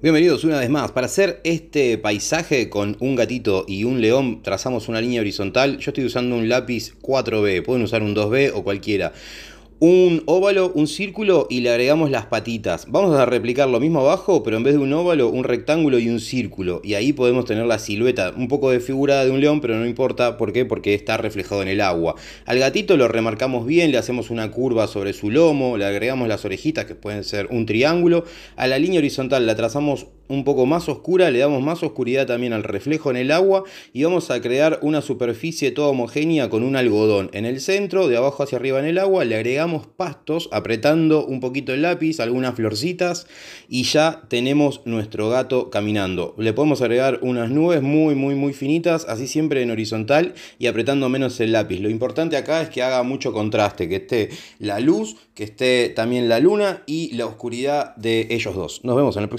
Bienvenidos una vez más. Para hacer este paisaje con un gatito y un león, trazamos una línea horizontal. Yo estoy usando un lápiz 4B, pueden usar un 2B o cualquiera un óvalo, un círculo y le agregamos las patitas. Vamos a replicar lo mismo abajo, pero en vez de un óvalo, un rectángulo y un círculo. Y ahí podemos tener la silueta, un poco de figura de un león, pero no importa. ¿Por qué? Porque está reflejado en el agua. Al gatito lo remarcamos bien, le hacemos una curva sobre su lomo, le agregamos las orejitas que pueden ser un triángulo. A la línea horizontal la trazamos un poco más oscura, le damos más oscuridad también al reflejo en el agua y vamos a crear una superficie toda homogénea con un algodón en el centro, de abajo hacia arriba en el agua, le agregamos pastos apretando un poquito el lápiz, algunas florcitas y ya tenemos nuestro gato caminando. Le podemos agregar unas nubes muy muy muy finitas, así siempre en horizontal y apretando menos el lápiz. Lo importante acá es que haga mucho contraste, que esté la luz, que esté también la luna y la oscuridad de ellos dos. Nos vemos en el próximo